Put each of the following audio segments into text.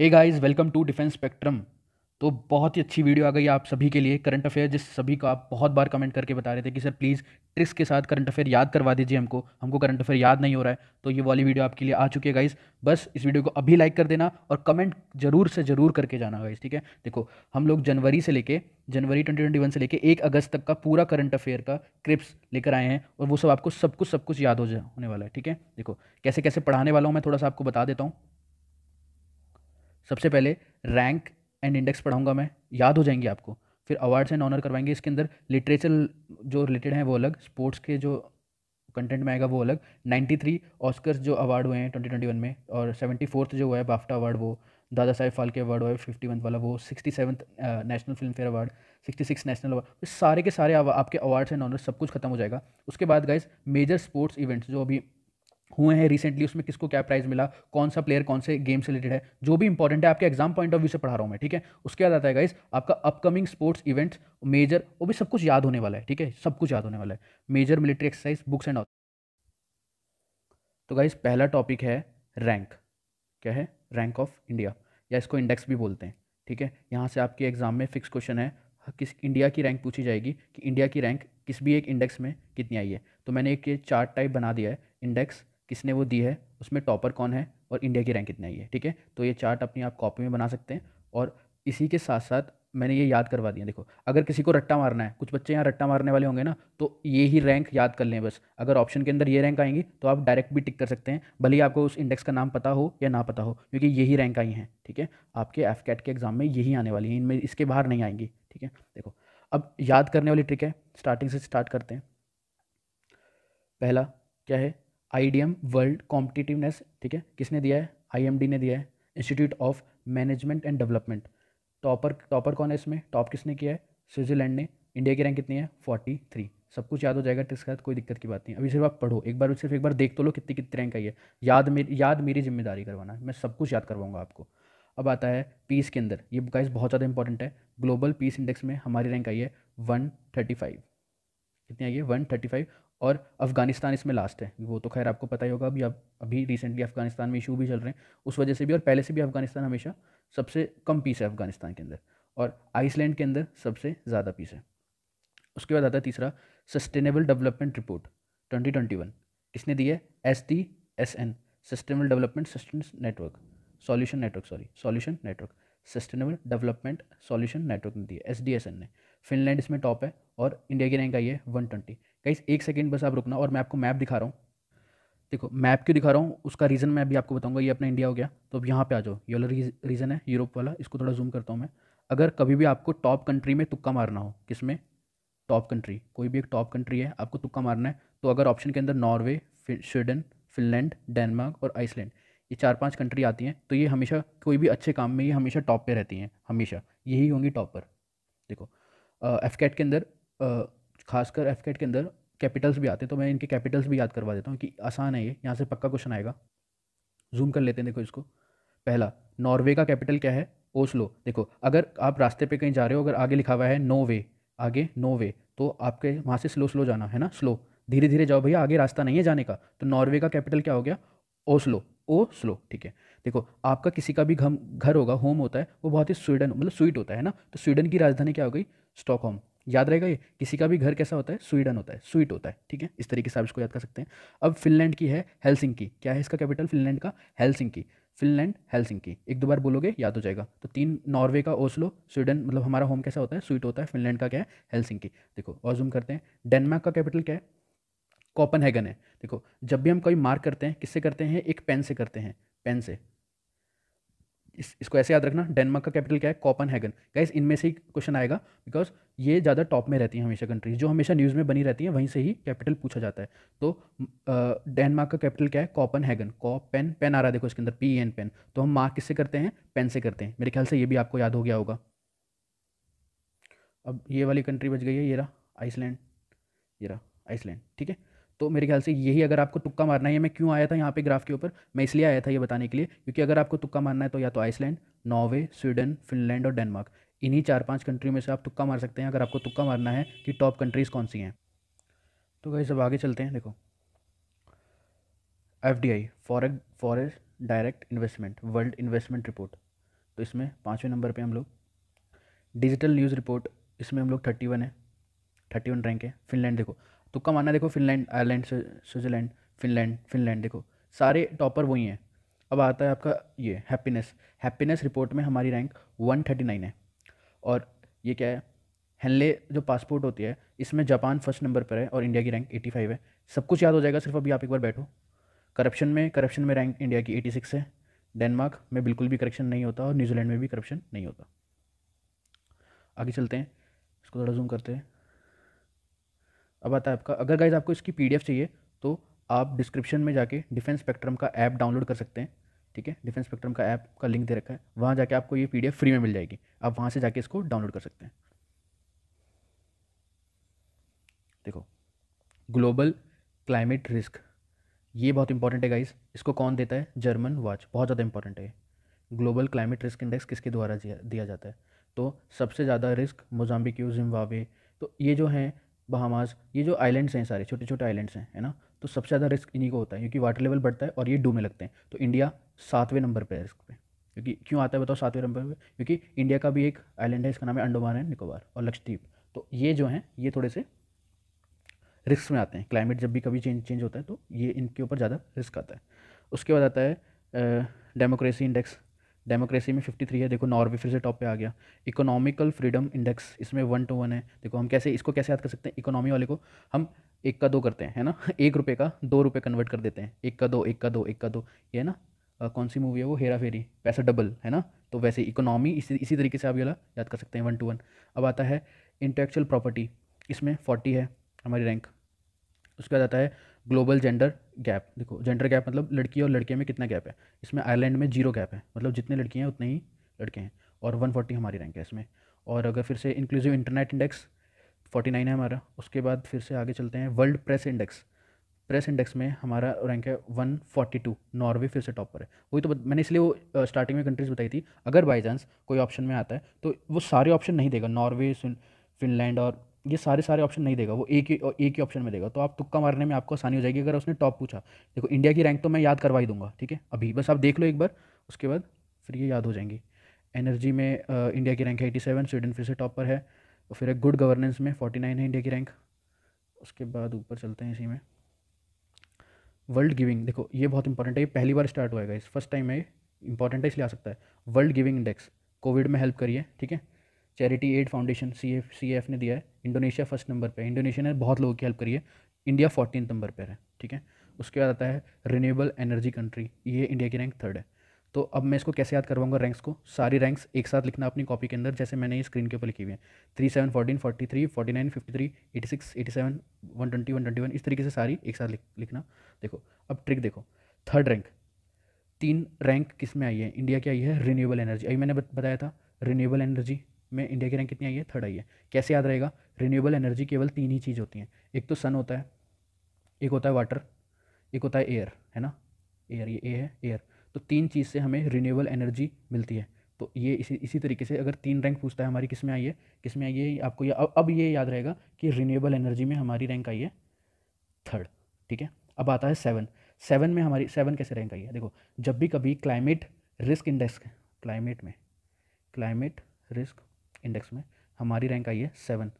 hey guys welcome to Defence Spectrum तो बहुत ही अच्छी वीडियो आ गई आप सभी के लिए करंट अफेयर जिस सभी को आप बहुत बार कमेंट करके बता रहे थे कि सर प्लीज़ ट्रिक्स के साथ करंट अफेयर याद करवा दीजिए हमको हमको करंट अफेयर याद नहीं हो रहा है तो ये वाली वीडियो आपके लिए आ चुकी है गाइस बस इस वीडियो को अभी लाइक कर देना और कमेंट जरूर से ज़रूर करके जाना गाइस ठीक है देखो हम लोग जनवरी से लेके जनवरी ट्वेंटी से लेके एक अगस्त तक का पूरा करंट अफेयर का क्रिप्स लेकर आए हैं और वो सब आपको सब कुछ सब कुछ याद हो जाने होने वाला है ठीक है देखो कैसे कैसे पढ़ाने वाला हूँ मैं थोड़ा सा आपको बता देता हूँ सबसे पहले रैंक एंड इंडेक्स पढ़ाऊंगा मैं याद हो जाएंगे आपको फिर अवार्ड्स एंड ऑनर करवाएंगे इसके अंदर लिटरेचर जो रिलेटेड हैं वो अलग स्पोर्ट्स के जो कंटेंट में आएगा वो अलग 93 थ्री ऑस्कर्स जो अवार्ड हुए हैं 2021 में और सेवेंटी फोर्थ जो हुआ है बाफ्टा अवार्ड वो दादा साहेब फालके अवार्ड हुआ है फिफ्टी वन वाला वो sixty seventh national Filmfare award sixty six national award सारे के सारे आपके अवार्ड्स एंड ऑनर्स सब कुछ खत्म हो जाएगा उसके बाद गाइज मेजर स्पोर्ट्स इवेंट्स जो अभी हुए हैं रिसेंटली उसमें किसको क्या प्राइज मिला कौन सा प्लेयर कौन से गेम से रिलेटेड है जो भी इंपॉर्टेंट है आपके एग्जाम पॉइंट ऑफ व्यू से पढ़ा रहा हूँ मैं ठीक है उसके बाद आता है गाइस आपका अपकमिंग स्पोर्ट्स इवेंट्स मेजर वो भी सब कुछ याद होने वाला है ठीक है सब कुछ याद होने वाला है major military exercise books and all तो गाइज़ पहला टॉपिक है रैंक क्या है रैंक ऑफ इंडिया या इसको इंडेक्स भी बोलते हैं ठीक है यहाँ से आपके एग्जाम में फिक्स क्वेश्चन है किस इंडिया की रैंक पूछी जाएगी कि इंडिया की रैंक किस भी एक इंडेक्स में कितनी आई है तो मैंने एक ये चार्ट टाइप बना दिया है इंडेक्स किसने वो दी है उसमें टॉपर कौन है और इंडिया की रैंक कितनी आई है ठीक है तो ये चार्ट अपनी आप कॉपी में बना सकते हैं और इसी के साथ साथ मैंने ये याद करवा दिया देखो अगर किसी को रट्टा मारना है कुछ बच्चे यहाँ रट्टा मारने वाले होंगे ना तो ये ही रैंक याद कर लें बस अगर ऑप्शन के अंदर ये रैंक आएंगी तो आप डायरेक्ट भी टिक कर सकते हैं भले ही आपको उस इंडेक्स का नाम पता हो या ना पता हो क्योंकि यही रैंक आई हैं ठीक है आपके एफ कैट के एग्ज़ाम में यही आने वाली हैं इनमें इसके बाहर नहीं आएंगी ठीक है देखो अब याद करने वाली ट्रिक है स्टार्टिंग से स्टार्ट करते हैं पहला क्या है आईडीएम वर्ल्ड कॉम्पिटिटिवनेस ठीक है किसने दिया है आईएमडी ने दिया है Institute of Management and Development topper topper कौन है इसमें टॉप किसने किया है स्विट्जरलैंड ने इंडिया की रैंक कितनी है फोर्टी थ्री सब कुछ याद हो जाएगा इसके साथ कोई दिक्कत की बात नहीं अभी सिर्फ आप पढ़ो एक बार सिर्फ एक बार देख तो लो कितनी कितनी रैंक आई है याद मेरी याद मेरी जिम्मेदारी करवाना है मैं सब कुछ याद करवाऊंगा आपको अब आता है पीस के अंदर ये गाइस बहुत ज़्यादा इंपॉर्टेंट है ग्लोबल पीस इंडेक्स में हमारी रैंक आई है वन थर्टी फाइव कितनी आई है वन थर्टी फाइव और अफ़गानिस्तान इसमें लास्ट है वो तो खैर आपको पता ही होगा अभी अब अभी रिसेंटली अफ़गानिस्तान में इशू भी चल रहे हैं उस वजह से भी और पहले से भी अफ़गानिस्तान हमेशा सबसे कम पीस है अफ़गानिस्तान के अंदर और आइसलैंड के अंदर सबसे ज़्यादा पीस है उसके बाद आता है तीसरा sustainable development report twenty twenty one किसने दी है S T S N sustainable development system network solution network sorry solution network sustainable development solution network ने दी है एस डी एस एन ने फिनलैंड इसमें टॉप है और इंडिया की रैंक आई है वन ट्वेंटी गाइस एक सेकेंड बस आप रुकना और मैं आपको मैप दिखा रहा हूँ देखो मैप क्यों दिखा रहा हूँ उसका रीज़न मैं अभी आपको बताऊँगा ये अपना इंडिया हो गया तो अब यहाँ पे आ जाओ ये वाला रीज़न है यूरोप वाला इसको थोड़ा जूम करता हूँ मैं अगर कभी भी आपको टॉप कंट्री में तुक्का मारना हो किस में टॉप कंट्री कोई भी एक टॉप कंट्री है आपको तुक्का मारना है तो अगर ऑप्शन के अंदर नॉर्वे स्वीडन फिनलैंड डेनमार्क और आइसलैंड ये चार पांच कंट्री आती हैं तो ये हमेशा कोई भी अच्छे काम में ये हमेशा टॉप पे रहती हैं हमेशा यही होंगी टॉप पर देखो एफकेट के अंदर खासकर एफकेट के अंदर कैपिटल्स भी आते हैं तो मैं इनके कैपिटल्स भी याद करवा देता हूँ कि आसान है ये यहाँ से पक्का क्वेश्चन आएगा जूम कर लेते हैं देखो इसको पहला नॉर्वे का कैपिटल क्या है ओस्लो देखो अगर आप रास्ते पे कहीं जा रहे हो अगर आगे लिखा हुआ है नो वे आगे नो वे तो आपके वहाँ से स्लो स्लो जाना है ना स्लो धीरे धीरे जाओ भैया आगे रास्ता नहीं है जाने का तो नॉर्वे का कैपिटल क्या हो गया ओस्लो ओ स्लो ठीक है देखो आपका किसी का भी घम घर होगा होम होता है वो बहुत ही स्वीडन मतलब स्वीट होता है ना तो स्वीडन की राजधानी क्या हो गई स्टॉकहोम याद रहेगा ये किसी का भी घर कैसा होता है स्वीडन होता है स्वीट होता है ठीक है इस तरीके से आप इसको याद कर सकते हैं अब फिनलैंड की है की क्या है इसका कैपिटल फिनलैंड का हेलसिंकी फिनलैंड की एक दो बार बोलोगे याद हो जाएगा तो तीन नॉर्वे का ओसलो स्वीडन मतलब हमारा होम कैसा होता है स्वीट होता है फिनलैंड का क्या है हेलसिंकी देखो और जूम करते हैं डेनमार्क का कैपिटल क्या है कॉपन है देखो जब भी हम कोई मार्क करते हैं किससे करते हैं एक पेन से करते हैं पेन से इस इसको ऐसे याद रखना डेनमार्क का कैपिटल क्या है कॉपन हैगन गाइस इनमें से ही क्वेश्चन आएगा बिकॉज ये ज़्यादा टॉप में रहती हैं हमेशा कंट्रीज जो हमेशा न्यूज़ में बनी रहती हैं वहीं से ही कैपिटल पूछा जाता है तो डेनमार्क का कैपिटल क्या है Copenhagen cop pen pen आ रहा है देखो इसके अंदर पी एन e पेन तो हम मार्क किससे करते हैं पेन से करते हैं मेरे ख्याल से ये भी आपको याद हो गया होगा अब ये वाली कंट्री बच गई है ये रहा आइसलैंड ये रहा आइसलैंड ठीक है तो मेरे ख्याल से यही अगर आपको तुक्का मारना है मैं क्यों आया था यहाँ पे ग्राफ के ऊपर मैं इसलिए आया था ये बताने के लिए क्योंकि अगर आपको तुक्का मारना है तो या तो आइसलैंड नॉर्वे स्वीडन फिनलैंड और डेनमार्क इन्हीं चार पांच कंट्री में से आप तुक्का मार सकते हैं अगर आपको तुक्का मारना है कि टॉप कंट्रीज़ कौन सी हैं तो गई सब आगे चलते हैं देखो F D I direct investment world investment report तो इसमें पाँचवें नंबर पर हम लोग डिजिटल न्यूज़ रिपोर्ट इसमें हम लोग थर्टी वन है थर्टी वन रैंक है फिनलैंड देखो तो तुक्का मानना देखो Finland Ireland Switzerland Finland Finland देखो सारे टॉपर वही हैं अब आता है आपका ये हैप्पीनेस हैप्पीनेस रिपोर्ट में हमारी रैंक 139 है और ये क्या है हेनले जो पासपोर्ट होती है इसमें जापान फर्स्ट नंबर पर है और इंडिया की रैंक 85 है सब कुछ याद हो जाएगा सिर्फ अभी आप एक बार बैठो करप्शन में करप्शन में रैंक इंडिया की 86 है डेनमार्क में बिल्कुल भी करप्शन नहीं होता और न्यूजीलैंड में भी करप्शन नहीं होता आगे चलते हैं इसको थोड़ा जूम करते हैं अब आता है आपका अगर गाइज आपको इसकी पी चाहिए तो आप डिस्क्रिप्शन में जाके डिफेंस स्पेक्ट्रम का ऐप डाउनलोड कर सकते हैं ठीक है डिफेंस स्पेक्ट्रम का ऐप का लिंक दे रखा है वहाँ जाके आपको ये पी फ्री में मिल जाएगी आप वहाँ से जाके इसको डाउनलोड कर सकते हैं देखो ग्लोबल क्लाइमेट रिस्क ये बहुत इंपॉर्टेंट है गाइज इसको कौन देता है जर्मन वॉच बहुत ज़्यादा इंपॉर्टेंट है ग्लोबल क्लाइमेट रिस्क इंडेक्स किसके द्वारा दिया जाता है तो सबसे ज़्यादा रिस्क मोजाम्बिक्यू जिम्बावे तो ये जो हैं बहामाज ये जो आइलैंड्स हैं सारे छोटे छोटे आइलैंड्स हैं है ना तो सबसे ज़्यादा रिस्क इन्हीं को होता है क्योंकि वाटर लेवल बढ़ता है और ये डूबने लगते हैं तो इंडिया सातवें नंबर पर है रिस्क पे क्योंकि क्यों आता है बताओ सातवें नंबर पर क्योंकि इंडिया का भी एक आइलैंड है इसका नाम है अंडोमान एंड निकोबार और लक्षद्वीप तो ये जो हैं ये थोड़े से रिस्क में आते हैं क्लाइमेट जब भी कभी चेंज चेंज होता है तो ये इनके ऊपर ज़्यादा रिस्क आता है उसके बाद आता है डेमोक्रेसी इंडेक्स डेमोक्रेसी में फिफ्टी थ्री है देखो नॉर्वे फिर से टॉप पे आ गया इकोनॉमिकल फ्रीडम इंडेक्स इसमें वन टू वन है देखो हम कैसे इसको कैसे याद कर सकते हैं इकोनॉमी वाले को हम एक का दो करते हैं है ना एक रुपये का दो रुपये कन्वर्ट कर देते हैं एक का दो एक का दो एक का दो ये है ना आ, कौन सी मूवी है वो हेरा फेरी पैसा डबल है ना तो वैसे इकोनॉमी इसी इसी तरीके से आप वाला याद कर सकते हैं वन टू वन अब आता है इंटेक्चुअल प्रॉपर्टी इसमें फोर्टी है हमारी रैंक उसके बाद आता है ग्लोबल जेंडर गैप देखो जेंडर गैप मतलब लड़की और लड़के में कितना गैप है इसमें आयरलैंड में जीरो गैप है मतलब जितने लड़कियाँ हैं उतने ही लड़के हैं और वन फोर्टी हमारी रैंक है इसमें और अगर फिर से inclusive internet index forty nine है हमारा उसके बाद फिर से आगे चलते हैं world press index press index में हमारा रैंक है वन फोर्टी टू नॉर्वे फिर से टॉप पर है वही तो मैंने इसलिए वो स्टार्टिंग में कंट्रीज़ बताई थी अगर बाई चांस कोई ऑप्शन में आता है तो वो सारे ऑप्शन नहीं देगा नॉर्वे फिनलैंड और ये सारे सारे ऑप्शन नहीं देगा वो एक ही एक ही ऑप्शन में देगा तो आप तुक्का मारने में आपको आसानी हो जाएगी अगर उसने टॉप पूछा देखो इंडिया की रैंक तो मैं याद करवा ही दूंगा ठीक है अभी बस आप देख लो एक बार उसके बाद फिर ये याद हो जाएंगी एनर्जी में आ, इंडिया की रैंक है एटी सेवन स्वीडन फिर से टॉप पर है तो फिर गुड गवर्नेंस में फोर्टी नाइन है इंडिया की रैंक उसके बाद ऊपर चलते हैं इसी में वर्ल्ड गिविंग देखो ये बहुत इंपॉर्टेंट है ये पहली बार स्टार्ट हुआ है इस फर्स्ट टाइम है इंपॉर्टेंट है इसलिए आ सकता है वर्ल्ड गिविंग इंडेक्स कोविड में हेल्प करिए ठीक है charity aid foundation C F C F ने दिया है इंडोनेशिया फर्स्ट नंबर पर इंडोनेशिया ने बहुत लोगों की हेल्प करी है इंडिया फोर्टीन नंबर पर है ठीक है उसके बाद आता है रिन्यूएबल एनर्जी कंट्री ये इंडिया की रैंक थर्ड है तो अब मैं इसको कैसे याद करवाऊंगा रैंक्स को सारी रैंक्स एक साथ लिखना अपनी कॉपी के अंदर जैसे मैंने ये स्क्रीन के ऊपर लिखी हुई है three seven fourteen forty three forty nine fifty three eighty six eighty seven one twenty one twenty one इस तरीके से सारी एक साथ लिखना देखो अब ट्रिक देखो थर्ड रैंक तीन रैंक किस में आई है इंडिया की आई है रिन्यूएबल एनर्जी अभी मैंने बताया था रिन्यूएबल एनर्जी में इंडिया की रैंक कितनी आई है थर्ड आई है कैसे याद रहेगा रिन्यूएबल एनर्जी केवल तीन ही चीज़ होती हैं एक तो सन होता है एक होता है वाटर एक होता है एयर है ना एयर ये ए है एयर तो तीन चीज़ से हमें रिन्यूएबल एनर्जी मिलती है तो ये इसी इसी तरीके से अगर तीन रैंक पूछता है हमारी किस में आई है किस में आई है आपको ये अब, अब ये याद रहेगा कि रिन्यूएबल एनर्जी में हमारी रैंक आई है थर्ड ठीक है अब आता है सेवन सेवन में हमारी सेवन कैसे रैंक आई है देखो जब भी कभी क्लाइमेट रिस्क इंडेक्स क्लाइमेट में क्लाइमेट रिस्क इंडेक्स में हमारी रैंक आई है सेवन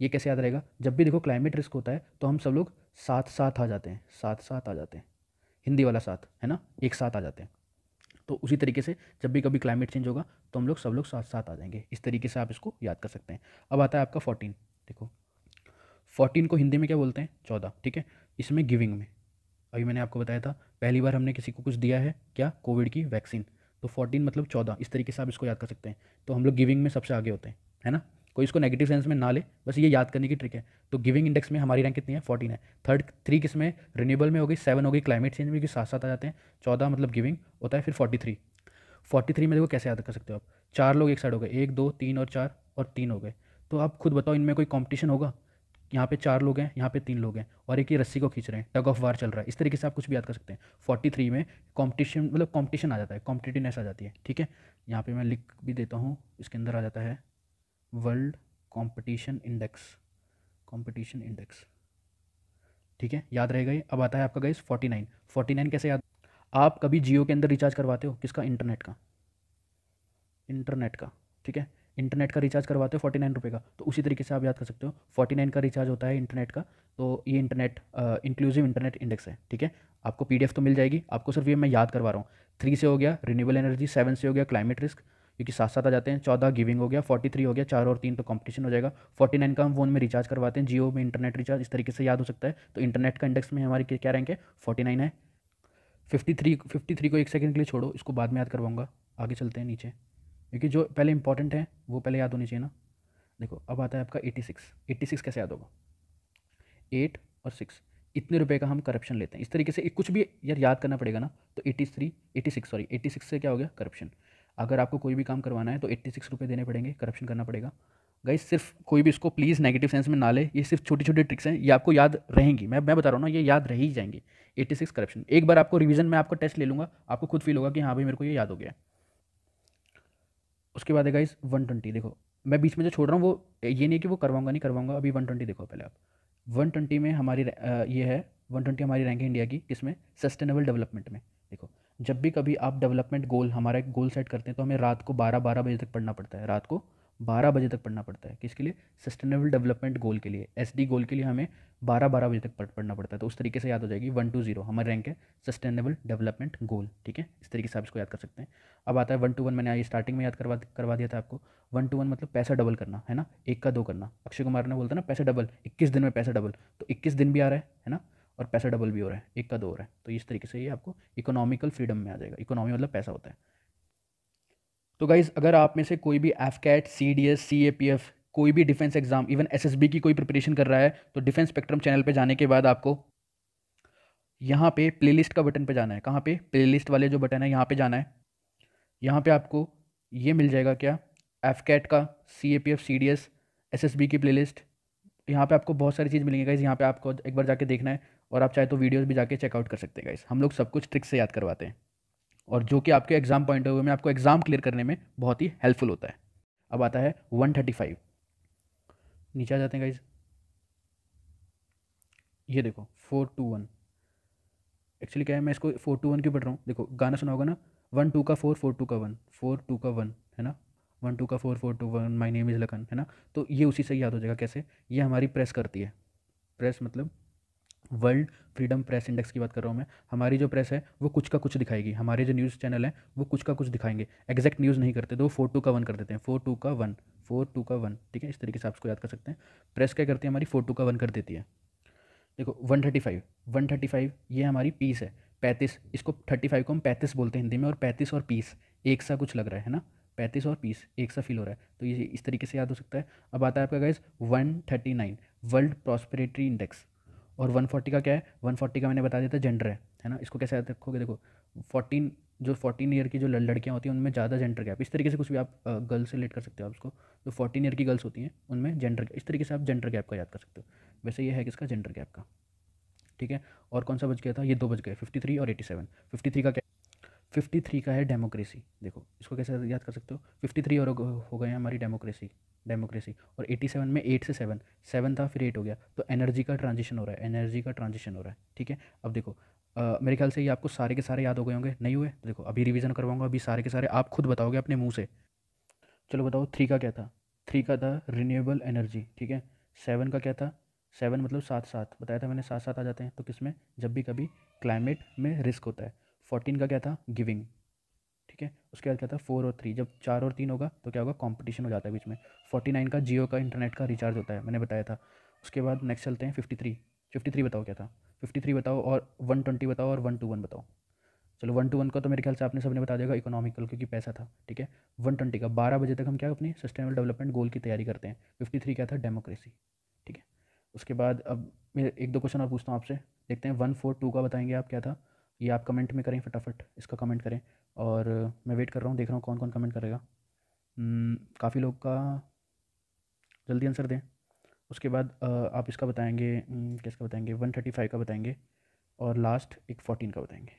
ये कैसे याद रहेगा जब भी देखो क्लाइमेट रिस्क होता है तो हम सब लोग साथ साथ आ जाते हैं साथ साथ आ जाते हैं हिंदी वाला साथ है ना एक साथ आ जाते हैं तो उसी तरीके से जब भी कभी क्लाइमेट चेंज होगा तो हम लोग सब लोग साथ साथ आ जाएंगे इस तरीके से आप इसको याद कर सकते हैं अब आता है आपका फोर्टीन देखो फोर्टीन को हिंदी में क्या बोलते हैं चौदह ठीक है इसमें गिविंग में अभी मैंने आपको बताया था पहली बार हमने किसी को कुछ दिया है क्या कोविड की वैक्सीन तो फोर्टीन मतलब चौदह इस तरीके से आप इसको याद कर सकते हैं तो हम लोग गिविंग में सबसे आगे होते हैं है ना कोई इसको नेगेटिव सेंस में ना ले बस ये याद करने की ट्रिक है तो गिविंग इंडेक्स में हमारी रैंक कितनी है फोर्टीन है थर्ड थ्री किस में रिन्यूबल में हो गई सेवन हो गई क्लाइमेट चेंज में साथ साथ आ जाते हैं चौदह मतलब गिविंग होता है फिर फोर्टी थ्री फोर्टी थ्री में देखो कैसे याद कर सकते हो आप चार लोग एक साइड हो गए एक दो तीन और चार और तीन हो गए तो आप खुद बताओ इनमें कोई कॉम्पिटिशन होगा यहाँ पे चार लोग हैं यहाँ पे तीन लोग हैं और एक ही रस्सी को खींच रहे हैं टग ऑफ वार चल रहा है इस तरीके से आप कुछ भी याद कर सकते हैं फोर्टी थ्री में कॉम्पिटिशन मतलब कॉम्पिटिशन आ जाता है कॉम्पिटिटिवनेस आ जाती है ठीक है यहाँ पे मैं लिख भी देता हूँ इसके अंदर आ जाता है world competition index competition index ठीक है याद रहेगा ये अब आता है आपका guys forty nine forty nine कैसे याद आप कभी जियो के अंदर रिचार्ज करवाते हो किसका इंटरनेट का इंटरनेट का ठीक है इंटरनेट का रिचार्ज करवाते हो फोर्टी नाइन रुपये का तो उसी तरीके से आप याद कर सकते हो फोर्टी नाइन का रिचार्ज होता है इंटरनेट का तो ये इंटरनेट इंक्लूसिव इंटरनेट इंडेक्स है ठीक है आपको पी तो मिल जाएगी आपको सिर्फ ये मैं याद करवा रहा हूँ थ्री से हो गया रिन्यूएबल एनर्जी सेवन से हो गया क्लाइमेट रिस्क क्योंकि साथ साथ आ जाते हैं चौदह गिविंग हो गया फोर्टी थ्री हो गया चार और तीन तो कंपटीशन हो जाएगा फोर्टी नाइन का हम फोन में रिचार्ज करवाते हैं जियो में इंटरनेट रिचार्ज इस तरीके से याद हो सकता है तो इंटरनेट का इंडेक्स में हमारी क्या रैंक है फोर्टी नाइन है फिफ्टी थ्री फिफ्टी थ्री को एक सेकंड के लिए छोड़ो इसको बाद में याद करवाऊंगा आगे चलते हैं नीचे क्योंकि जो पहले इंपॉर्टेंट है वो पहले याद होनी चाहिए ना देखो अब आता है आपका एटी सिक्स एटी सिक्स कैसे याद होगा एट और सिक्स इतने रुपए का हम करप्शन लेते हैं इस तरीके से कुछ भी यार याद करना पड़ेगा ना तो eighty three eighty six sorry eighty six से क्या हो गया करप्शन अगर आपको कोई भी काम करवाना है तो एट्टी सिक्स रुपये देने पड़ेंगे करप्शन करना पड़ेगा गाइस सिर्फ कोई भी इसको प्लीज़ नेगेटिव सेंस में ना ले ये सिर्फ छोटी छोटी ट्रिक्स हैं ये आपको याद रहेंगी मैं मैं बता रहा हूँ ना ये याद रह ही जाएंगी एट्टी सिक्स करप्शन एक बार आपको रिवीजन में आपका टेस्ट ले लूँगा आपको खुद फील होगा कि हाँ भाई मेरे को ये याद हो गया उसके बाद है गाइस वन ट्वेंटी देखो मैं बीच में जो छोड़ रहा हूँ वो ये नहीं कि वो करवाऊंगा नहीं करवाऊंगा अभी वन ट्वेंटी देखो पहले आप वन ट्वेंटी में हमारी ये है वन ट्वेंटी हमारी रैंक है इंडिया की किसमें सस्टेनेबल डेवलपमेंट में देखो जब भी कभी आप डेवलपमेंट गोल हमारा एक गोल सेट करते हैं तो हमें रात को बारह बारह बजे तक पढ़ना पड़ता है रात को बारह बजे तक पढ़ना पड़ता है किसके लिए सस्टेनेबल डेवलपमेंट गोल के लिए एस गोल के लिए हमें बारह बारह बजे तक पढ़ना पड़ता है तो उस तरीके से याद हो जाएगी वन टू जीरो हमारे रैंक है सस्टेनेबल डेवलपमेंट गोल ठीक है इस तरीके से आप इसको याद कर सकते हैं अब आता है वन टू वन मैंने आई स्टार्टिंग में याद करवा करवा दिया था आपको वन टू वन मतलब पैसा डबल करना है ना एक का दो करना अक्षय कुमार ने बोलता ना पैसा डबल इक्कीस दिन में पैसा डबल तो इक्कीस दिन भी आ रहा है है ना और पैसा डबल भी हो रहा है एक का दो हो रहा है तो इस तरीके से ये आपको इकोनॉमिकल फ्रीडम में आ जाएगा इकोनॉमी मतलब पैसा होता है तो गाइज़ अगर आप में से कोई भी F CAT C D S C A P F कोई भी defence exam even S S B की कोई प्रिपरेशन कर रहा है तो डिफेंस स्पेक्ट्रम चैनल पर जाने के बाद आपको यहाँ पे प्लेलिस्ट का बटन पे जाना है कहाँ पे प्लेलिस्ट वाले जो बटन है यहाँ पे जाना है यहाँ पे आपको ये मिल जाएगा क्या एफ कैट का C A P F C D S S S B की प्ले लिस्ट यहाँ पर आपको बहुत सारी चीज़ मिलेंगी गाइज़ यहाँ पर आपको एक बार जाके देखना है और आप चाहे तो वीडियोज़ भी जाके चेकआउट कर सकते हैं गाइज़ हम लोग सब कुछ ट्रिक से याद करवाते हैं और जो कि आपके एग्ज़ाम पॉइंट ऑफ व्यू में आपको एग्ज़ाम क्लियर करने में बहुत ही हेल्पफुल होता है अब आता है वन थर्टी फाइव नीचे आ जाते हैं गाइज ये देखो फोर टू वन एक्चुअली क्या है मैं इसको फोर टू वन क्यों पढ़ रहा हूँ देखो गाना सुना होगा ना वन टू का फोर फोर टू का वन फोर टू का वन है ना वन टू का four four two one my name is Lakhan है ना तो ये उसी से याद हो जाएगा कैसे ये हमारी प्रेस करती है प्रेस मतलब वर्ल्ड फ्रीडम प्रेस इंडेक्स की बात कर रहा हूँ मैं हमारी जो प्रेस है वो कुछ का कुछ दिखाएगी हमारे जो न्यूज़ चैनल हैं वो कुछ का कुछ दिखाएंगे एग्जैक्ट न्यूज़ नहीं करते तो वो फोर टू का वन कर देते हैं फोर टू का वन फोर टू का वन ठीक है इस तरीके से आप उसको याद कर सकते हैं प्रेस क्या करती है हमारी फोर टू का वन कर देती है देखो one thirty five one thirty five ये हमारी पीस है पैंतीस इसको थर्टी फाइव को हम पैंतीस बोलते हैं हिंदी में और पैंतीस और पीस एक सा कुछ लग रहा है ना पैंतीस और पीस एक सा फील हो रहा है तो ये इस तरीके से याद हो सकता है अब आता है आपका guys one thirty nine world prosperity index और 140 का क्या है 140 का मैंने बता दिया था जेंडर है है ना इसको कैसे याद रखोगे देखो फोर्टीन जो फोर्टीन ईयर की जो लड़कियाँ होती हैं उनमें ज़्यादा जेंडर गैप इस तरीके से कुछ भी आप गर्ल्स से रिलेट कर सकते हो आप उसको जो फोर्टीन ईयर की गर्ल्स होती हैं उनमें जेंडर इस तरीके से आप जेंडर गैप का याद कर सकते हो वैसे ये है किसका जेंडर गैप का ठीक है और कौन सा बच गया था ये दो बच गए फिफ्टी थ्री और एटी सेवन फिफ्टी थ्री का क्या फिफ्टी थ्री का है डेमोक्रेसी देखो इसको कैसे याद कर सकते हो फिफ्टी थ्री और हो गए हमारी डेमोक्रेसी डेमोक्रेसी और एटी सेवन में एट से सेवन सेवन था फिर एट हो गया तो एनर्जी का ट्रांजिशन हो रहा है एनर्जी का ट्रांजिशन हो रहा है ठीक है अब देखो आ, मेरे ख्याल से ये आपको सारे के सारे याद हो गए होंगे नहीं हुए तो देखो अभी रिविजन करवाऊंगा अभी सारे के सारे आप खुद बताओगे अपने मुँह से चलो बताओ थ्री का क्या था थ्री का था रिन्यूएबल एनर्जी ठीक है सेवन का क्या था सेवन मतलब सात सात बताया था मैंने सात सात आ जाते हैं तो किस में जब भी कभी क्लाइमेट में रिस्क होता है फोर्टीन का क्या था गिविंग ठीक है उसके बाद क्या था फोर और थ्री जब चार और तीन होगा तो क्या होगा कॉम्पिटिशन हो जाता है बीच में फोर्टी नाइन का जियो का इंटरनेट का रिचार्ज होता है मैंने बताया था उसके बाद नेक्स्ट चलते हैं फिफ्टी थ्री फिफ्टी थ्री बताओ क्या था फिफ्टी थ्री बताओ और वन ट्वेंटी बताओ और वन टू वन बताओ चलो वन टू वन का तो मेरे ख्याल से आपने सबने बता देगा इकोनॉमिकल क्योंकि पैसा था ठीक है वन ट्वेंटी का बारह बजे तक हम क्या अपनी सस्टेनेबल डेवलपमेंट गोल की तैयारी करते हैं फिफ्टी थ्री क्या था डेमोक्रेसी ठीक है उसके बाद अब मेरे एक दो क्वेश्चन और पूछता हूँ आपसे देखते हैं वन फोर टू का बताएंगे आप क्या था ये आप कमेंट में करें फटाफट इसका कमेंट करें और मैं वेट कर रहा हूँ देख रहा हूँ कौन कौन कमेंट करेगा हम्म, काफ़ी लोग का जल्दी आंसर दें उसके बाद आप इसका बताएंगे हम्म, किसका बताएंगे वन थर्टी फाइव का बताएंगे और लास्ट एक फोर्टीन का बताएंगे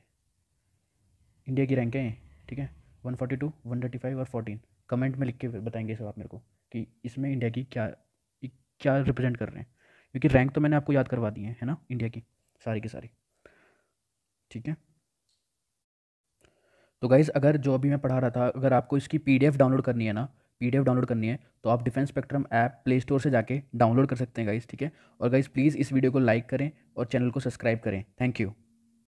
इंडिया की रैंकें हैं ठीक है one forty two one thirty five और फोर्टीन कमेंट में लिख के बताएंगे सब आप मेरे को कि इसमें इंडिया की क्या क्या रिप्रेजेंट कर रहे हैं क्योंकि रैंक तो मैंने आपको याद करवा दी है है ना इंडिया की सारी की सारी ठीक है तो गाइज़ अगर जो अभी मैं पढ़ा रहा था अगर आपको इसकी पीडीएफ डाउनलोड करनी है ना पीडीएफ डाउनलोड करनी है तो आप defence spectrum app play store से जाके डाउनलोड कर सकते हैं गाइज़ ठीक है और गाइज़ प्लीज़ इस वीडियो को लाइक करें और चैनल को सब्सक्राइब करें थैंक यू